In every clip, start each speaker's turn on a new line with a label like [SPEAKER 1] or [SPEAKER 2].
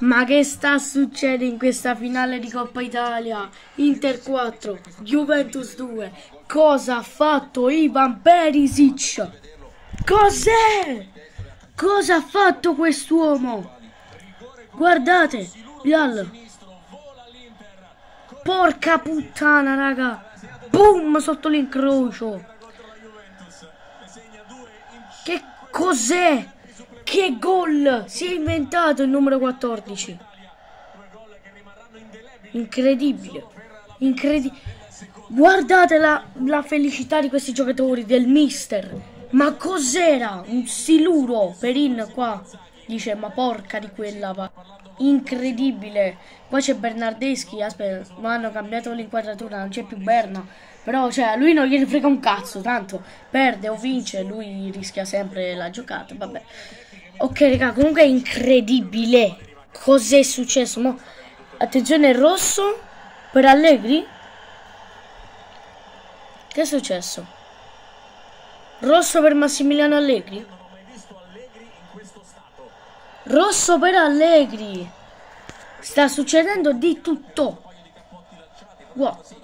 [SPEAKER 1] Ma che sta succedendo in questa finale di Coppa Italia? Inter 4, Juventus 2. Cosa ha fatto Ivan Perisic? Cos'è? Cosa ha fatto quest'uomo? Guardate, Vial. Porca puttana, raga. Boom, sotto l'incrocio. Che cos'è? Che gol! Si è inventato il numero 14. Incredibile. Incredibile. Guardate la, la felicità di questi giocatori, del mister. Ma cos'era? Un siluro. Perin qua dice ma porca di quella va. Incredibile. Poi c'è Bernardeschi, aspetta, ma hanno cambiato l'inquadratura, non c'è più Berna. Però cioè, lui non gliene frega un cazzo, tanto perde o vince, lui rischia sempre la giocata, vabbè. Ok raga comunque è incredibile Cos'è successo Mo, Attenzione rosso Per Allegri Che è successo Rosso per Massimiliano Allegri Rosso per Allegri Sta succedendo di tutto What?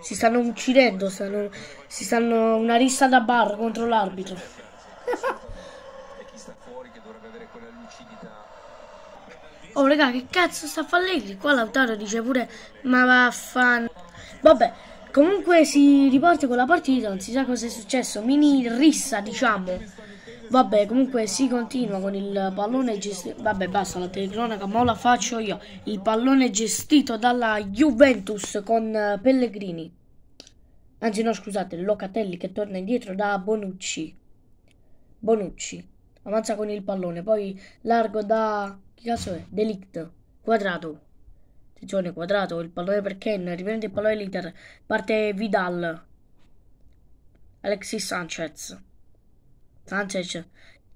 [SPEAKER 1] Si stanno uccidendo stanno, Si stanno una rissa da bar contro l'arbitro quella lucidità. Oh raga che cazzo sta Fallegri? Qua Lautaro dice pure ma vaffan... Vabbè comunque si riporta con la partita non si sa cosa è successo mini rissa diciamo Vabbè, comunque si continua con il pallone gestito. Vabbè, basta la telecronaca, ma la faccio io. Il pallone gestito dalla Juventus con eh, Pellegrini. Anzi, no, scusate, Locatelli che torna indietro da Bonucci. Bonucci avanza con il pallone, poi largo da... che cazzo è? Delict, quadrato. Attenzione, quadrato, il pallone per Ken, riprende il pallone l'Inter, parte Vidal, Alexis Sanchez, Sanchez,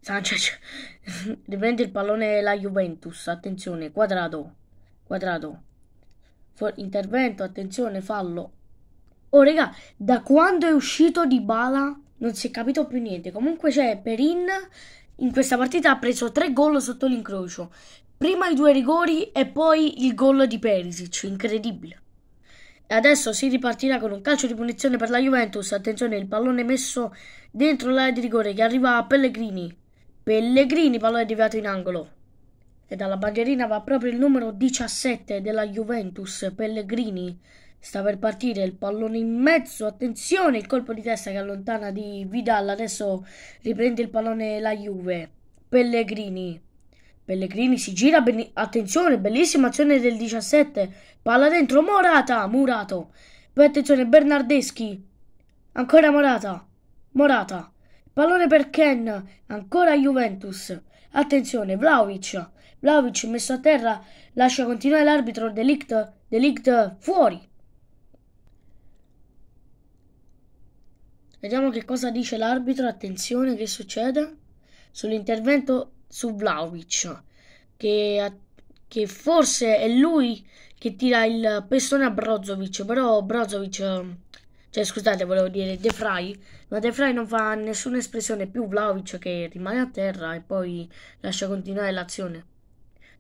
[SPEAKER 1] Sanchez, riprende il pallone la Juventus, attenzione, quadrato, quadrato, For intervento, attenzione, fallo. Oh regà, da quando è uscito di Bala non si è capito più niente, comunque c'è Perin in questa partita ha preso tre gol sotto l'incrocio. Prima i due rigori e poi il gol di Perisic, incredibile. E adesso si ripartirà con un calcio di punizione per la Juventus. Attenzione, il pallone messo dentro l'area di rigore che arriva a Pellegrini. Pellegrini, pallone deviato in angolo. E dalla bandierina va proprio il numero 17 della Juventus, Pellegrini. Sta per partire il pallone in mezzo, attenzione, il colpo di testa che allontana di Vidal, adesso riprende il pallone la Juve. Pellegrini. Pellegrini si gira, ben... attenzione, bellissima azione del 17, palla dentro, Morata, Murato. Poi attenzione, Bernardeschi, ancora Morata, Morata. Pallone per Ken, ancora Juventus. Attenzione, Vlaovic. Vlaovic messo a terra, lascia continuare l'arbitro Delict, Delict fuori. Vediamo che cosa dice l'arbitro, attenzione che succede sull'intervento su Vlaovic che, che, forse è lui che tira il pestone a Brozovic, però Brozovic, cioè scusate volevo dire De Frey, ma De Frey non fa nessuna espressione più Vlaovic che rimane a terra e poi lascia continuare l'azione.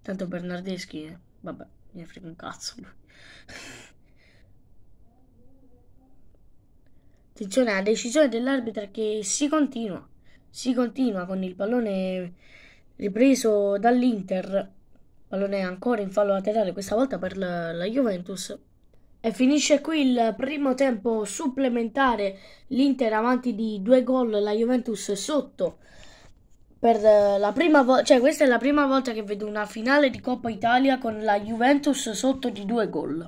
[SPEAKER 1] Tanto Bernardeschi, eh, vabbè, mi frega un cazzo. Attenzione alla decisione dell'arbitro che si continua. Si continua con il pallone ripreso dall'Inter. Pallone ancora in fallo laterale, questa volta per la, la Juventus. E finisce qui il primo tempo supplementare. L'Inter avanti di due gol, la Juventus sotto. Per la prima volta, cioè questa è la prima volta che vedo una finale di Coppa Italia con la Juventus sotto di due gol.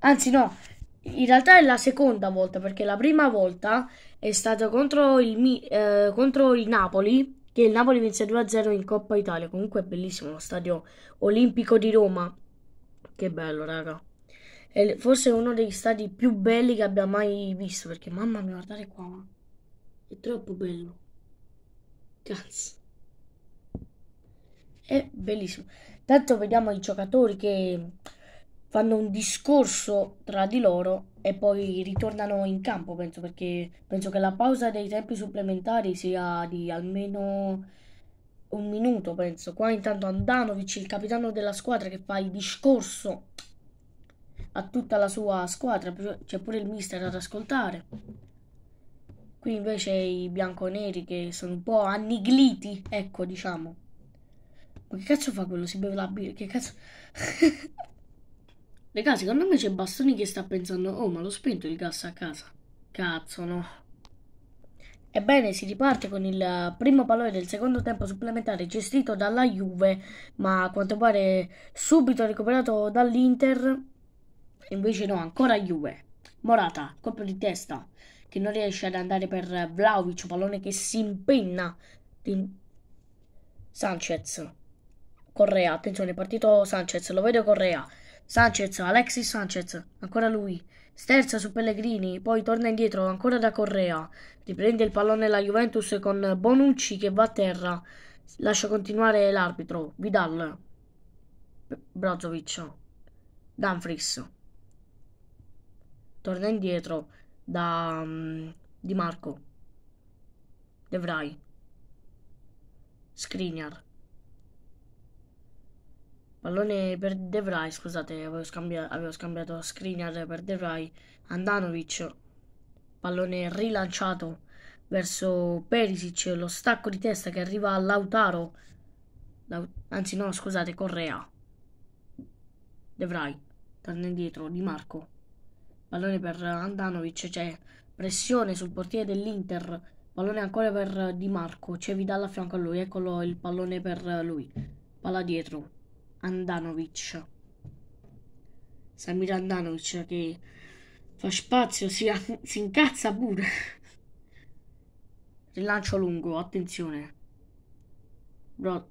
[SPEAKER 1] Anzi no, in realtà è la seconda volta perché la prima volta è stata contro il, eh, contro il Napoli che il Napoli vinse 2-0 in Coppa Italia comunque è bellissimo lo stadio olimpico di Roma che bello raga è forse uno degli stadi più belli che abbia mai visto perché mamma mia guardate qua è troppo bello cazzo è bellissimo tanto vediamo i giocatori che fanno un discorso tra di loro e poi ritornano in campo, penso, perché penso che la pausa dei tempi supplementari sia di almeno un minuto, penso. Qua intanto Andanovic, il capitano della squadra, che fa il discorso a tutta la sua squadra, c'è pure il mister ad ascoltare. Qui invece i bianconeri che sono un po' annigliti, ecco, diciamo. Ma che cazzo fa quello? Si beve la birra? Che cazzo... Raga, secondo me c'è Bastoni che sta pensando, oh ma l'ho spento il gas a casa. Cazzo no. Ebbene, si riparte con il primo pallone del secondo tempo supplementare gestito dalla Juve, ma a quanto pare subito recuperato dall'Inter. Invece no, ancora Juve. Morata, colpo di testa, che non riesce ad andare per Vlaovic, pallone che si impenna. Di... Sanchez. Correa, attenzione, è partito Sanchez, lo vedo Correa Sanchez, Alexis Sanchez, ancora lui. Sterza su Pellegrini, poi torna indietro ancora da Correa. Riprende il pallone la Juventus con Bonucci che va a terra. Lascia continuare l'arbitro. Vidal. Brozovic. Danfris. Torna indietro da um, Di Marco. Devrai. Vrij. Skriniar. Pallone per De Vrij, scusate, avevo, scambia avevo scambiato Skriniar per De Vrij. Andanovic, pallone rilanciato verso Perisic, lo stacco di testa che arriva a Lautaro. Laut anzi no, scusate, Correa. De Vrij, torna indietro, Di Marco. Pallone per Andanovic, c'è cioè pressione sul portiere dell'Inter. Pallone ancora per Di Marco, c'è Vidal a fianco a lui, eccolo il pallone per lui. Palla dietro, Andanovic. Samir Andanovic che fa spazio, si, si incazza pure. Rilancio lungo, attenzione. Bro.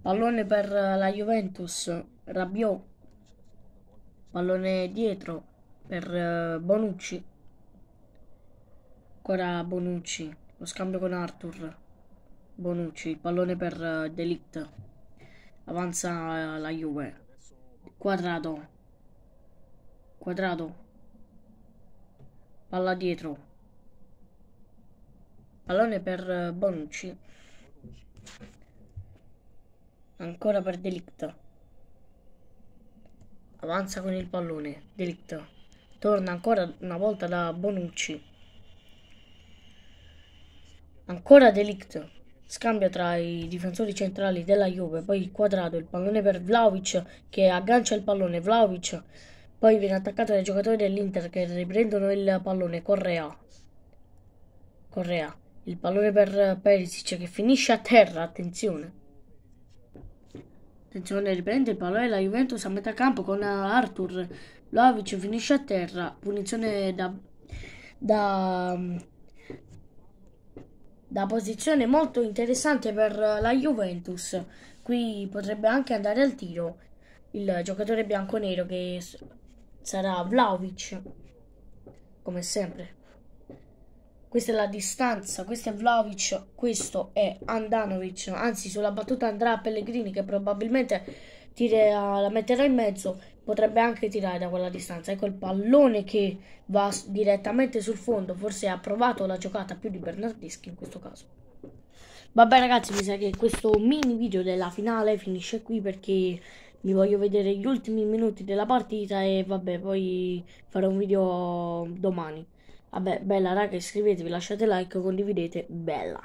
[SPEAKER 1] Pallone per la Juventus, Rabiot. Pallone dietro per eh, Bonucci. Ancora Bonucci, lo scambio con Arthur. Bonucci, pallone per eh, Delict avanza la Juve quadrato quadrato palla dietro pallone per Bonucci ancora per Delict avanza con il pallone Delict torna ancora una volta da Bonucci ancora Delict Scambia tra i difensori centrali della Juve, poi il quadrato, il pallone per Vlaovic che aggancia il pallone, Vlaovic poi viene attaccato dai giocatori dell'Inter che riprendono il pallone, Correa. Correa, il pallone per Perisic che finisce a terra, attenzione. Attenzione, riprende il pallone la Juventus a metà campo con Arthur. Vlaovic finisce a terra, punizione da, da da posizione molto interessante per la Juventus. Qui potrebbe anche andare al tiro il giocatore bianco-nero che sarà Vlaovic, come sempre. Questa è la distanza, questo è Vlaovic, questo è Andanovic, anzi sulla battuta andrà Pellegrini che probabilmente tira, la metterà in mezzo potrebbe anche tirare da quella distanza. Ecco il pallone che va direttamente sul fondo, forse ha provato la giocata più di Bernardeschi in questo caso. Vabbè ragazzi, mi sa che questo mini video della finale finisce qui perché vi voglio vedere gli ultimi minuti della partita e vabbè, poi farò un video domani. Vabbè, bella raga, iscrivetevi, lasciate like, condividete, bella!